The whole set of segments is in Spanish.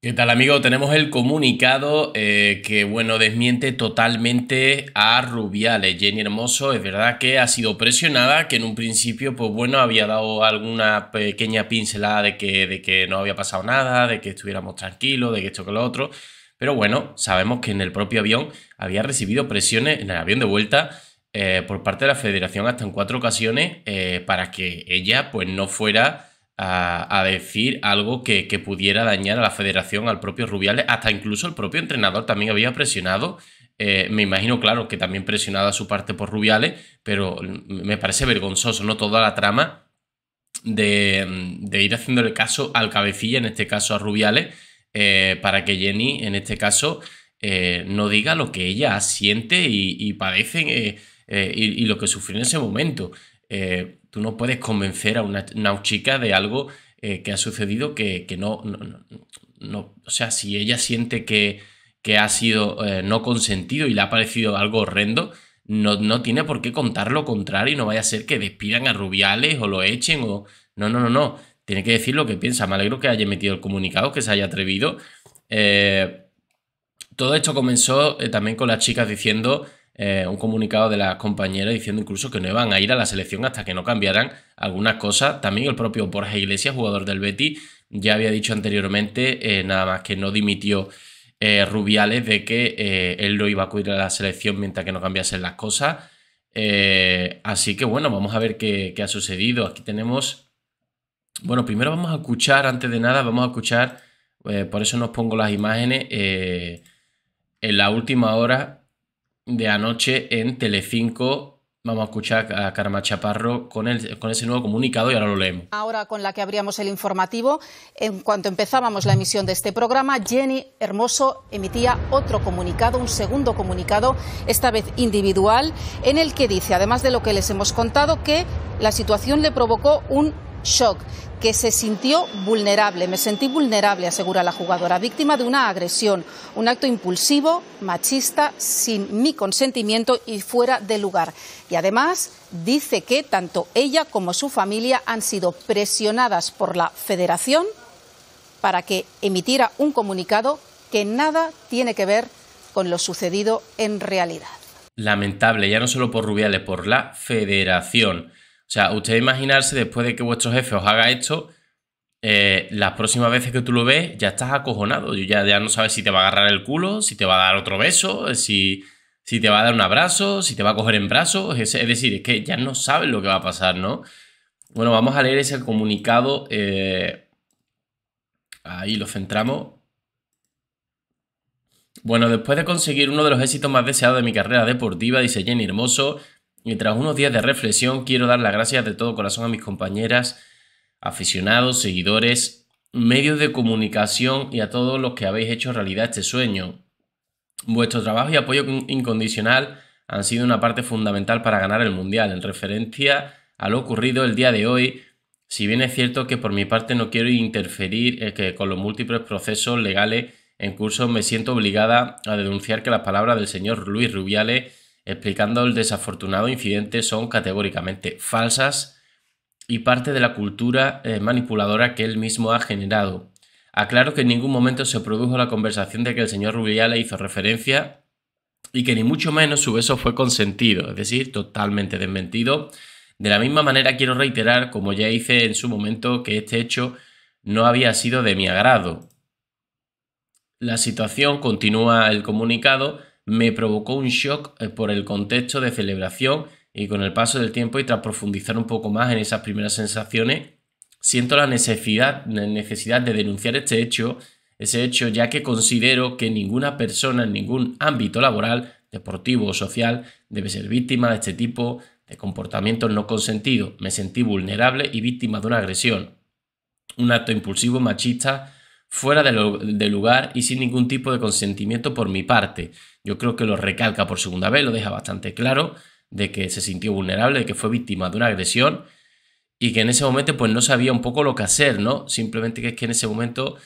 ¿Qué tal amigo? Tenemos el comunicado eh, que, bueno, desmiente totalmente a Rubiales. Jenny Hermoso es verdad que ha sido presionada, que en un principio, pues bueno, había dado alguna pequeña pincelada de que, de que no había pasado nada, de que estuviéramos tranquilos, de que esto que lo otro. Pero bueno, sabemos que en el propio avión había recibido presiones, en el avión de vuelta, eh, por parte de la federación hasta en cuatro ocasiones eh, para que ella, pues no fuera a, decir algo que, pudiera dañar a la federación, al propio Rubiales, hasta incluso el propio entrenador también había presionado. Eh, me imagino, claro, que también presionada su parte por Rubiales, pero me parece vergonzoso, ¿no? Toda la trama de, ir haciéndole caso al cabecilla, en este caso a Rubiales, eh, para que Jenny, en este caso, eh, no diga lo que ella siente y, y padece y, y, lo que sufrió en ese momento. Eh, tú no puedes convencer a una, chica de algo eh, que ha sucedido que, no, no, O sea, si ella siente que, que ha sido eh, no consentido y le ha parecido algo horrendo, no, tiene por qué contar lo contrario y no vaya a ser que despidan a Rubiales o lo echen o... No, no, no, no. Tiene que decir lo que piensa. Me alegro que haya metido el comunicado, que se haya atrevido. todo esto comenzó también con las chicas diciendo eh, un comunicado de las compañeras diciendo incluso que no iban a ir a la selección hasta que no cambiaran algunas cosas. También el propio Borja Iglesias, jugador del Betty, ya había dicho anteriormente, eh, nada más que no dimitió eh, Rubiales, de que él no iba a acudir a la selección mientras que no cambiasen las cosas. así que bueno, vamos a ver qué, ha sucedido. Aquí tenemos... Bueno, primero vamos a escuchar, antes de nada, vamos a escuchar... por eso nos pongo las imágenes. en la última hora de anoche en Telecinco Vamos a escuchar a Karma Chaparro con, el, con ese nuevo comunicado y ahora lo leemos. Ahora con la que abríamos el informativo, en cuanto empezábamos la emisión de este programa, Jenny Hermoso emitía otro comunicado, un segundo comunicado, esta vez individual, en el que dice, además de lo que les hemos contado, que la situación le provocó un shock, que se sintió vulnerable, me sentí vulnerable, asegura la jugadora, víctima de una agresión, un acto impulsivo, machista, sin mi consentimiento y fuera de lugar. Y además dice que tanto ella como su familia han sido presionadas por la federación para que emitiera un comunicado que nada tiene que ver con lo sucedido en realidad. Lamentable, ya no solo por Rubiales, por la federación. O sea, usted imaginarse después de que vuestro jefe os haga esto, eh, las próximas veces que tú lo ves ya estás acojonado, ya, ya no sabes si te va a agarrar el culo, si te va a dar otro beso, si, si te va a dar un abrazo, si te va a coger en brazos, es, decir, es que ya no sabes lo que va a pasar, ¿no? Bueno, vamos a leer ese comunicado. Eh, ahí lo centramos. Bueno, después de conseguir uno de los éxitos más deseados de mi carrera deportiva, dice Jenny Hermoso, y tras unos días de reflexión, quiero dar las gracias de todo corazón a mis compañeras, aficionados, seguidores, medios de comunicación y a todos los que habéis hecho realidad este sueño. Vuestro trabajo y apoyo incondicional han sido una parte fundamental para ganar el Mundial. En referencia a lo ocurrido el día de hoy, si bien es cierto que por mi parte no quiero interferir con los múltiples procesos legales en curso, me siento obligada a denunciar que las palabras del señor Luis Rubiales explicando el desafortunado incidente son categóricamente falsas y parte de la cultura eh, manipuladora que él mismo ha generado. Aclaro que en ningún momento se produjo la conversación de que el señor Rubial le hizo referencia y que ni mucho menos su beso fue consentido, es decir, totalmente desmentido. De la misma manera quiero reiterar, como ya hice en su momento, que este hecho no había sido de mi agrado. La situación, continúa el comunicado, me provocó un shock eh, por el contexto de celebración y con el paso del tiempo y tras profundizar un poco más en esas primeras sensaciones, siento la necesidad, de denunciar este hecho, ese hecho ya que considero que ninguna persona en ningún ámbito laboral, deportivo o social debe ser víctima de este tipo de comportamientos no consentido Me sentí vulnerable y víctima de una agresión. Un acto impulsivo, machista, fuera de, lugar y sin ningún tipo de consentimiento por mi parte. Yo creo que lo recalca por segunda vez, lo deja bastante claro, de que se sintió vulnerable, de que fue víctima de una agresión y que en ese momento pues no sabía un poco lo que hacer, ¿no? Simplemente que es que en ese momento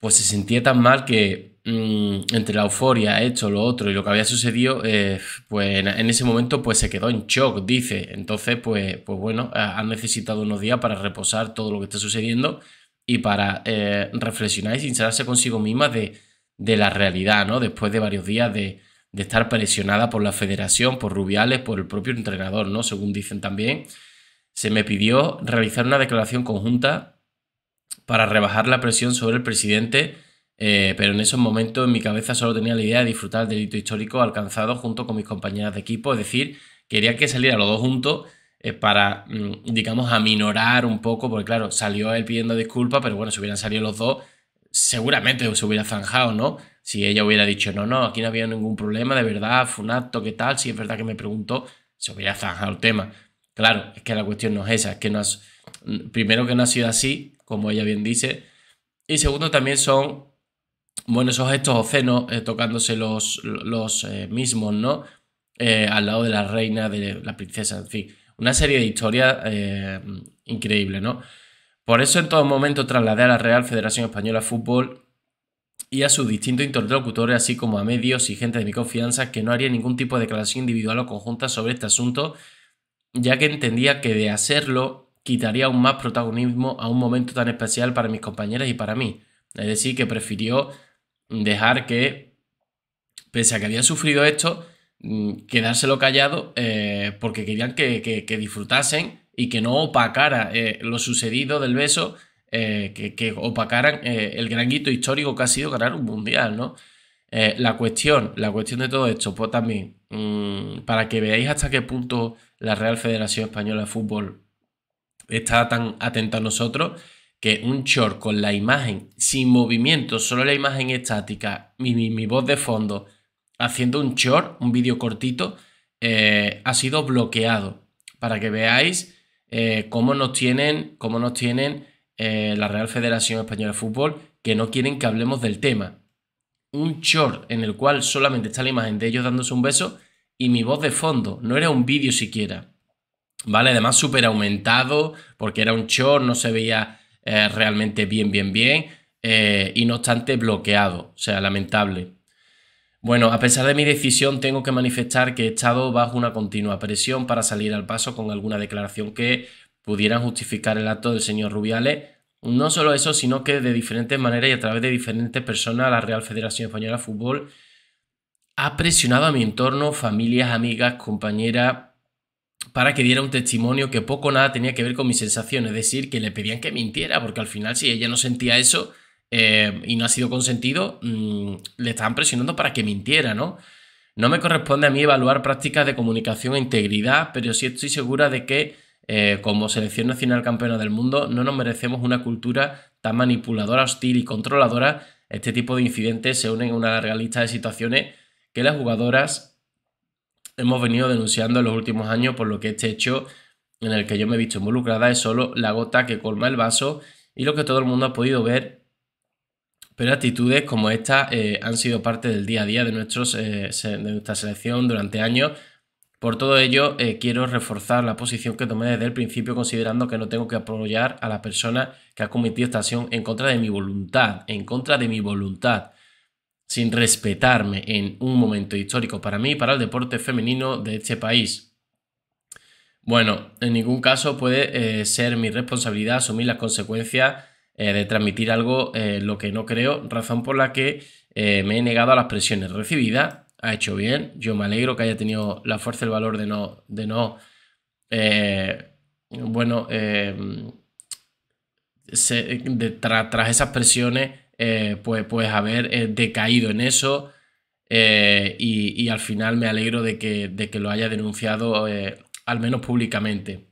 pues se sentía tan mal que mm, entre la euforia, esto, lo otro y lo que había sucedido, eh, pues en, ese momento pues se quedó en shock, dice. Entonces pues, pues bueno, han necesitado unos días para reposar todo lo que está sucediendo y para eh, reflexionar y sincerarse consigo misma de, la realidad, ¿no? Después de varios días de, estar presionada por la federación, por Rubiales, por el propio entrenador, ¿no? Según dicen también, se me pidió realizar una declaración conjunta para rebajar la presión sobre el presidente, eh, pero en esos momentos en mi cabeza solo tenía la idea de disfrutar del hito histórico alcanzado junto con mis compañeras de equipo, es decir, quería que saliera los dos juntos eh, para, mm, digamos, aminorar un poco, porque claro, salió él pidiendo disculpas, pero bueno, si hubieran salido los dos, seguramente se hubiera zanjado, ¿no? Si ella hubiera dicho, no, no, aquí no había ningún problema, de verdad, fue un acto, ¿qué tal? Si es verdad que me preguntó, se hubiera zanjado el tema. Claro, es que la cuestión no es esa, es que no mm, primero que no ha sido así, como ella bien dice, y segundo también son, bueno, esos gestos ocenos eh, tocándose los, los eh, mismos, ¿no? al lado de la reina, de la princesa, en fin una serie de historias eh, increíbles, ¿no? Por eso en todo momento trasladé a la Real Federación Española de Fútbol y a sus distintos interlocutores, así como a medios y gente de mi confianza, que no haría ningún tipo de declaración individual o conjunta sobre este asunto, ya que entendía que de hacerlo quitaría aún más protagonismo a un momento tan especial para mis compañeras y para mí. Es decir, que prefirió dejar que, pese a que había sufrido esto, Mm, quedárselo callado eh, porque querían que, disfrutasen y que no opacara eh, lo sucedido del beso, eh, que, opacaran el gran guito histórico que ha sido ganar un mundial, ¿no? la cuestión, la cuestión de todo esto, pues también, mm, para que veáis hasta qué punto la Real Federación Española de Fútbol está tan atenta a nosotros, que un short con la imagen sin movimiento, solo la imagen estática, mi, mi voz de fondo, haciendo un short, un vídeo cortito, eh, ha sido bloqueado para que veáis eh, cómo nos tienen, cómo nos tienen eh, la Real Federación Española de Fútbol que no quieren que hablemos del tema. Un short en el cual solamente está la imagen de ellos dándose un beso y mi voz de fondo, no era un vídeo siquiera. ¿Vale? Además súper aumentado porque era un short, no se veía realmente bien, bien, bien y no obstante bloqueado, o sea, lamentable. Bueno, a pesar de mi decisión, tengo que manifestar que he estado bajo una continua presión para salir al paso con alguna declaración que pudieran justificar el acto del señor Rubiales. No solo eso, sino que de diferentes maneras y a través de diferentes personas, la Real Federación Española de Fútbol ha presionado a mi entorno, familias, amigas, compañeras, para que diera un testimonio que poco nada tenía que ver con mis sensaciones. Es decir, que le pedían que mintiera, porque al final, si ella no sentía eso, eh, y no ha sido consentido, mm, le estaban presionando para que mintiera, ¿no? No me corresponde a mí evaluar prácticas de comunicación e integridad, pero sí estoy segura de que eh, como selección nacional campeona del mundo no nos merecemos una cultura tan manipuladora, hostil y controladora. Este tipo de incidentes se unen a una larga lista de situaciones que las jugadoras hemos venido denunciando en los últimos años, por lo que este hecho en el que yo me he visto involucrada es solo la gota que colma el vaso y lo que todo el mundo ha podido ver pero actitudes como esta eh, han sido parte del día a día de, eh, nuestra selección durante años. Por todo ello, eh, quiero reforzar la posición que tomé desde el principio, considerando que no tengo que apoyar a la persona que ha cometido esta acción en contra de mi voluntad, en contra de mi voluntad, sin respetarme en un momento histórico para mí y para el deporte femenino de este país. Bueno, en ningún caso puede ser mi responsabilidad asumir las consecuencias eh, de transmitir algo eh, lo que no creo, razón por la que eh, me he negado a las presiones recibidas. Ha hecho bien, yo me alegro que haya tenido la fuerza y el valor de no, de no bueno, tras esas presiones, pues, pues, haber decaído en eso. Y, al final me alegro de que, de que lo haya denunciado al menos públicamente.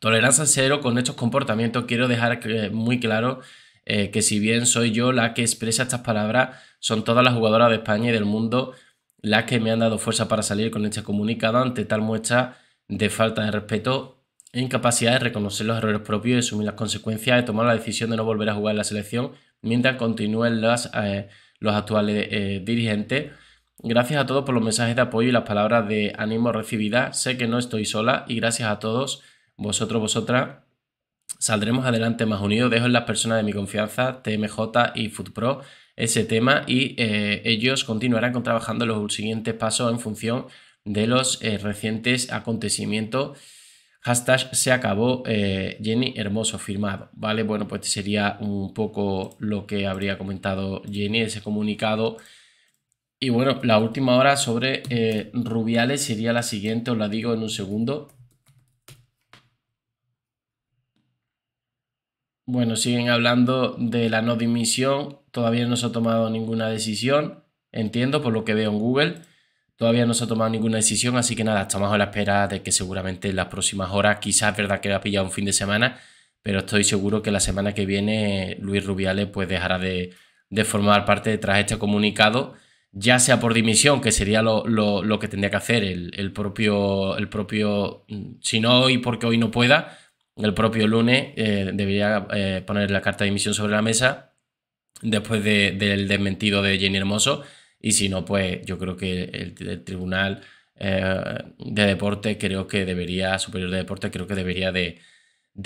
Tolerancia cero con estos comportamientos. Quiero dejar muy claro eh, que si bien soy yo la que expresa estas palabras, son todas las jugadoras de España y del mundo las que me han dado fuerza para salir con este comunicado ante tal muestra de falta de respeto e incapacidad de reconocer los errores propios y asumir las consecuencias de tomar la decisión de no volver a jugar en la selección mientras continúen las, eh, los actuales eh, dirigentes. Gracias a todos por los mensajes de apoyo y las palabras de ánimo recibidas. Sé que no estoy sola y gracias a todos vosotros, vosotras, saldremos adelante más unidos. Dejo en las personas de mi confianza, TMJ y FoodPro, ese tema y eh, ellos continuarán trabajando los siguientes pasos en función de los eh, recientes acontecimientos. Hashtag se acabó eh, Jenny Hermoso firmado. Vale, bueno, pues este sería un poco lo que habría comentado Jenny, ese comunicado. Y bueno, la última hora sobre Rubiales sería la siguiente, os la digo en un segundo. Bueno, siguen hablando de la no dimisión. Todavía no se ha tomado ninguna decisión. Entiendo por lo que veo en Google. Todavía no se ha tomado ninguna decisión, así que nada, estamos a la espera de que seguramente en las próximas horas, quizás verdad que va ha pillado un fin de semana, pero estoy seguro que la semana que viene eh, Luis Rubiales pues dejará de, formar parte de, este comunicado, ya sea por dimisión, que sería lo, que tendría que hacer el, el, propio, el propio, mm, si no hoy porque hoy no pueda, el propio lunes eh, debería eh, poner la carta de dimisión sobre la mesa después del desmentido de Jenny Hermoso. Y si no, pues yo creo que el, Tribunal eh, de Deporte, creo que debería, Superior de Deporte, creo que debería de,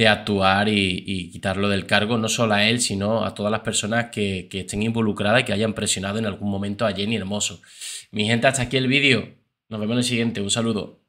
actuar y, quitarlo del cargo, no solo a él, sino a todas las personas que, que estén involucradas y que hayan presionado en algún momento a Jenny Hermoso. Mi gente, hasta aquí el vídeo. Nos vemos en el siguiente. Un saludo.